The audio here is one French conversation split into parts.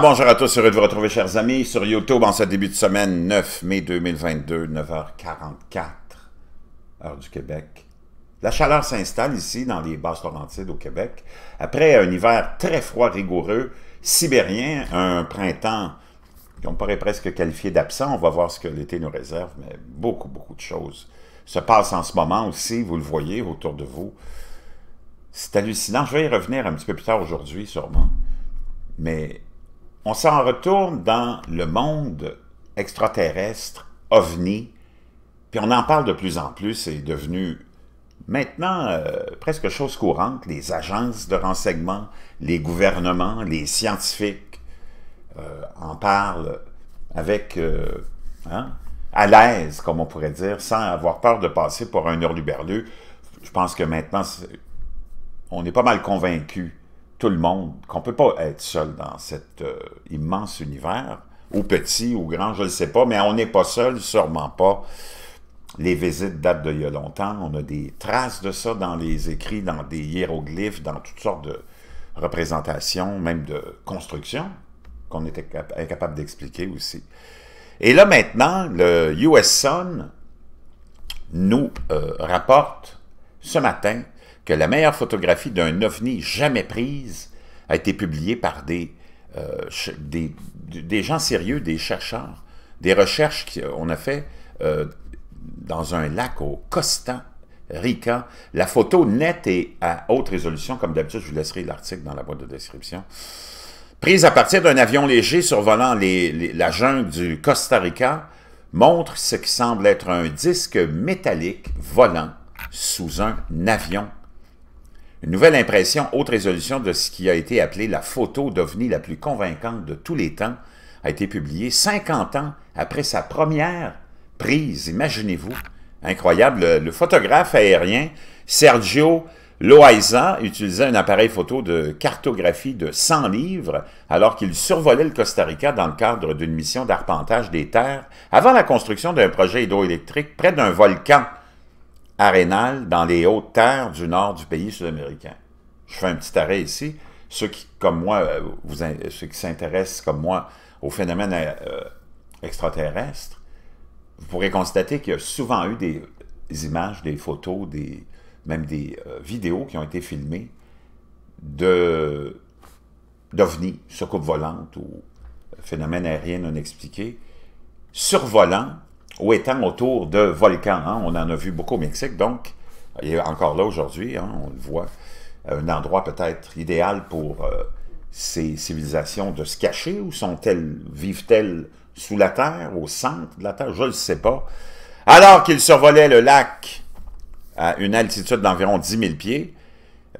bonjour à tous, heureux de vous retrouver, chers amis, sur YouTube en ce début de semaine, 9 mai 2022, 9h44, heure du Québec. La chaleur s'installe ici, dans les Basses-Laurentides au Québec, après un hiver très froid, rigoureux, sibérien, un printemps qu'on pourrait presque qualifier d'absent. On va voir ce que l'été nous réserve, mais beaucoup, beaucoup de choses se passent en ce moment aussi, vous le voyez autour de vous. C'est hallucinant. Je vais y revenir un petit peu plus tard aujourd'hui, sûrement. Mais on s'en retourne dans le monde extraterrestre, ovni, puis on en parle de plus en plus, c'est devenu maintenant euh, presque chose courante, les agences de renseignement, les gouvernements, les scientifiques euh, en parlent avec, euh, hein, à l'aise, comme on pourrait dire, sans avoir peur de passer pour un hurluberlu. Je pense que maintenant, on est pas mal convaincu tout le monde, qu'on peut pas être seul dans cet euh, immense univers, ou petit, ou grand, je ne sais pas, mais on n'est pas seul, sûrement pas. Les visites datent d'il y a longtemps, on a des traces de ça dans les écrits, dans des hiéroglyphes, dans toutes sortes de représentations, même de constructions, qu'on était incapable d'expliquer aussi. Et là maintenant, le US Sun nous euh, rapporte ce matin que la meilleure photographie d'un ovni jamais prise a été publiée par des, euh, des, gens sérieux, des chercheurs, des recherches qu'on a fait euh, dans un lac au Costa Rica. La photo nette et à haute résolution, comme d'habitude, je vous laisserai l'article dans la boîte de description. Prise à partir d'un avion léger survolant la jungle du Costa Rica, montre ce qui semble être un disque métallique volant sous un avion une nouvelle impression, haute résolution de ce qui a été appelé la photo d'OVNI la plus convaincante de tous les temps, a été publiée 50 ans après sa première prise, imaginez-vous. Incroyable, le, le, photographe aérien Sergio Loaiza utilisait un appareil photo de cartographie de 100 livres alors qu'il survolait le Costa Rica dans le cadre d'une mission d'arpentage des terres avant la construction d'un projet hydroélectrique près d'un volcan dans les hautes terres du nord du pays sud-américain. Je fais un petit arrêt ici. Ceux qui, comme moi, euh, vous, qui s'intéressent comme moi au phénomène euh, euh, extraterrestre, vous pourrez constater qu'il y a souvent eu des images, des photos, des, même des vidéos qui ont été filmées de d'ovnis, surcoupes volante ou phénomène aérien non expliqué, survolant ou étant autour de volcans. Hein. On en a vu beaucoup au Mexique, donc il est encore là aujourd'hui, hein, on le voit. Euh, un endroit peut-être idéal pour euh, ces civilisations de se cacher ou sont-elles, vivent-elles sous la terre, au centre de la terre, je ne le sais pas. Alors qu'ils survolaient le lac à une altitude d'environ 10 000 pieds,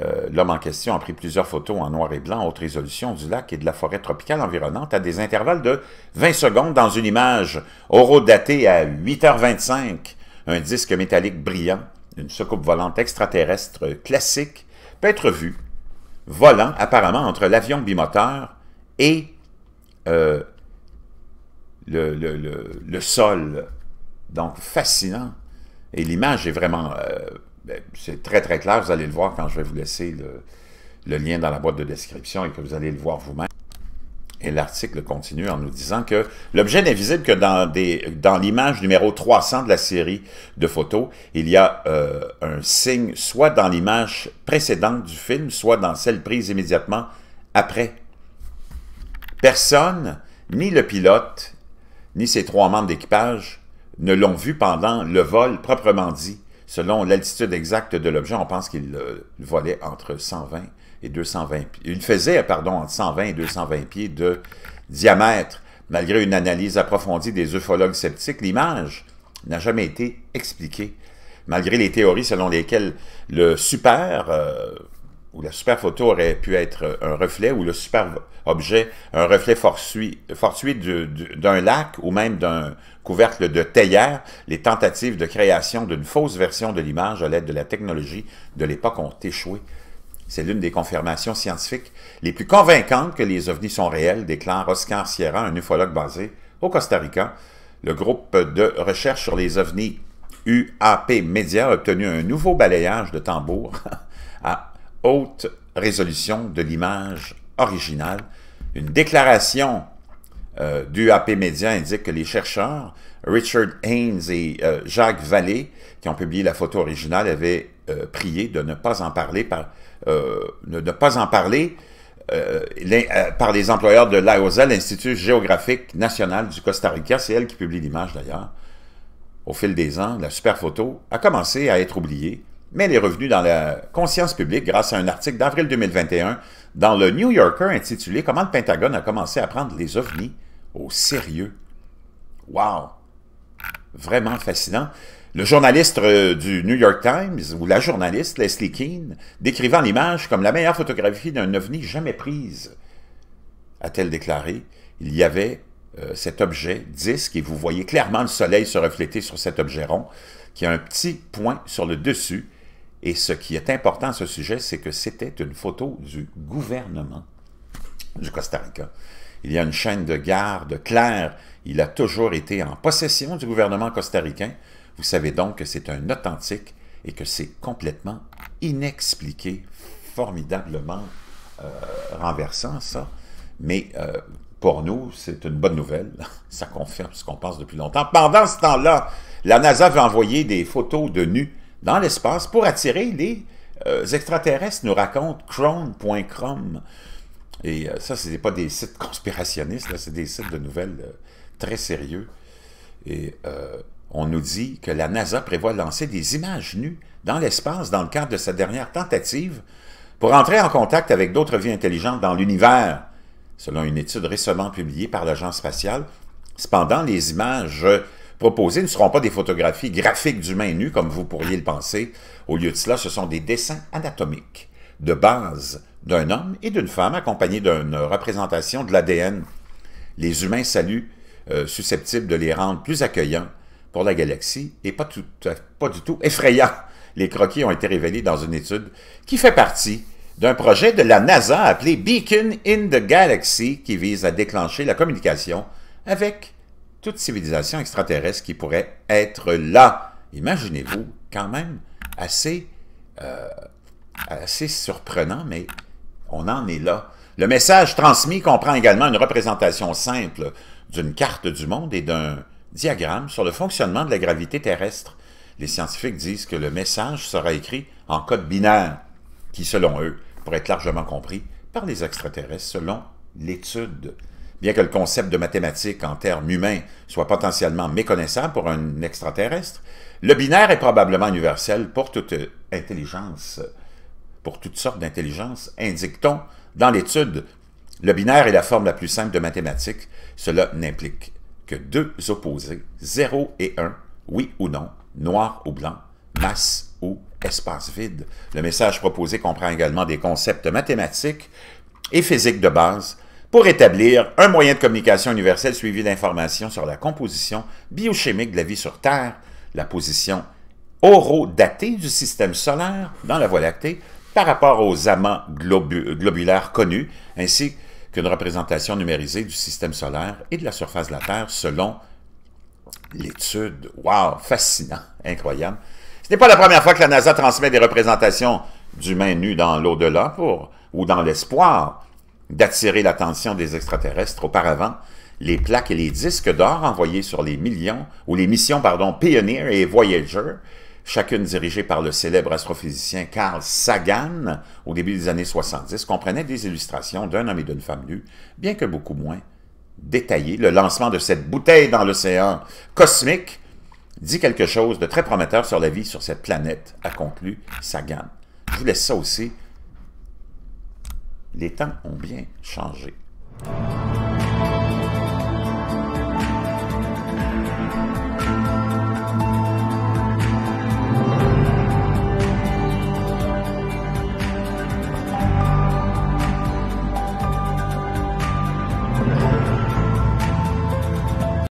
euh, l'homme en question a pris plusieurs photos en noir et blanc, haute résolution du lac et de la forêt tropicale environnante à des intervalles de 20 secondes dans une image horodatée à 8h25. Un disque métallique brillant, une soucoupe volante extraterrestre classique, peut être vu volant apparemment entre l'avion bimoteur et euh, le, sol. Donc, fascinant. Et l'image est vraiment... Euh, ben, c'est très, très clair. Vous allez le voir quand je vais vous laisser le, lien dans la boîte de description et que vous allez le voir vous-même. Et l'article continue en nous disant que l'objet n'est visible que dans, dans l'image numéro 300 de la série de photos. Il y a euh, un signe soit dans l'image précédente du film, soit dans celle prise immédiatement après. Personne, ni le pilote, ni ses trois membres d'équipage, ne l'ont vu pendant le vol proprement dit. Selon l'altitude exacte de l'objet, on pense qu'il euh, volait entre 120 et 220 pieds. Il faisait, pardon, entre 120 et 220 pieds de diamètre. Malgré une analyse approfondie des ufologues sceptiques, l'image n'a jamais été expliquée. Malgré les théories selon lesquelles le super euh, où la super photo aurait pu être euh, un reflet, ou le super objet, un reflet fortuit, d'un lac ou même d'un couvercle de théière, les tentatives de création d'une fausse version de l'image à l'aide de la technologie de l'époque ont échoué. C'est l'une des confirmations scientifiques les plus convaincantes que les ovnis sont réels, déclare Oscar Sierra, un ufologue basé au Costa Rica. Le groupe de recherche sur les ovnis UAP Media a obtenu un nouveau balayage de tambour à haute résolution de l'image originale. Une déclaration euh, du AP Média indique que les chercheurs Richard Haynes et euh, Jacques Vallée, qui ont publié la photo originale, avaient euh, prié de ne pas en parler par, pas en parler les, par les employeurs de l'IOSA, l'Institut géographique national du Costa Rica. C'est elle qui publie l'image d'ailleurs. Au fil des ans, la super photo a commencé à être oubliée mais elle est revenue dans la conscience publique grâce à un article d'avril 2021 dans le New Yorker intitulé Comment le Pentagone a commencé à prendre les ovnis au sérieux. Wow! Vraiment fascinant. Le journaliste euh, du New York Times, ou la journaliste Leslie Keane, décrivant l'image comme la meilleure photographie d'un ovni jamais prise, a-t-elle déclaré, il y avait euh, cet objet disque et vous voyez clairement le soleil se refléter sur cet objet rond qui a un petit point sur le dessus et ce qui est important à ce sujet, c'est que c'était une photo du gouvernement du Costa Rica. Il y a une chaîne de garde claire. Il a toujours été en possession du gouvernement costaricain. Vous savez donc que c'est un authentique et que c'est complètement inexpliqué, formidablement euh, renversant ça. Mais euh, pour nous, c'est une bonne nouvelle. Ça confirme ce qu'on pense depuis longtemps. Pendant ce temps-là, la NASA veut envoyer des photos de nus dans l'espace pour attirer les euh, extraterrestres, nous raconte Crone.com. Et euh, ça, ce n'est pas des sites conspirationnistes, c'est des sites de nouvelles euh, très sérieux. Et on nous dit que la NASA prévoit de lancer des images nues dans l'espace dans le cadre de sa dernière tentative pour entrer en contact avec d'autres vies intelligentes dans l'univers, selon une étude récemment publiée par l'agence spatiale. Cependant, les images proposés ne seront pas des photographies graphiques d'humains nus, comme vous pourriez le penser. Au lieu de cela, ce sont des dessins anatomiques de base d'un homme et d'une femme accompagnés d'une représentation de l'ADN. Les humains saluent, euh, susceptibles de les rendre plus accueillants pour la galaxie et pas, tout, pas du tout effrayants. Les croquis ont été révélés dans une étude qui fait partie d'un projet de la NASA appelé Beacon in the Galaxy qui vise à déclencher la communication avec toute civilisation extraterrestre qui pourrait être là. Imaginez-vous, quand même, assez, euh, assez surprenant, mais on en est là. Le message transmis comprend également une représentation simple d'une carte du monde et d'un diagramme sur le fonctionnement de la gravité terrestre. Les scientifiques disent que le message sera écrit en code binaire, qui, selon eux, pourrait être largement compris par les extraterrestres selon l'étude. Bien que le concept de mathématiques en termes humains soit potentiellement méconnaissable pour un extraterrestre, le binaire est probablement universel pour toute intelligence, pour toutes sortes d'intelligences, indique-t-on dans l'étude. Le binaire est la forme la plus simple de mathématiques. Cela n'implique que deux opposés, 0 et 1, oui ou non, noir ou blanc, masse ou espace vide. Le message proposé comprend également des concepts mathématiques et physiques de base pour établir un moyen de communication universel suivi d'informations sur la composition biochimique de la vie sur Terre, la position horodatée du système solaire dans la Voie lactée par rapport aux amants globulaires connus, ainsi qu'une représentation numérisée du système solaire et de la surface de la Terre selon l'étude. Wow, fascinant, incroyable. Ce n'est pas la première fois que la NASA transmet des représentations d'humains nus dans l'au-delà ou dans l'espoir d'attirer l'attention des extraterrestres. Auparavant, les plaques et les disques d'or envoyés sur les millions, ou les missions, pardon, Pioneer et Voyager, chacune dirigée par le célèbre astrophysicien Carl Sagan au début des années 70, comprenaient des illustrations d'un homme et d'une femme nus, bien que beaucoup moins détaillées. Le lancement de cette bouteille dans l'océan cosmique dit quelque chose de très prometteur sur la vie sur cette planète, a conclu Sagan. Je vous laisse ça aussi les temps ont bien changé.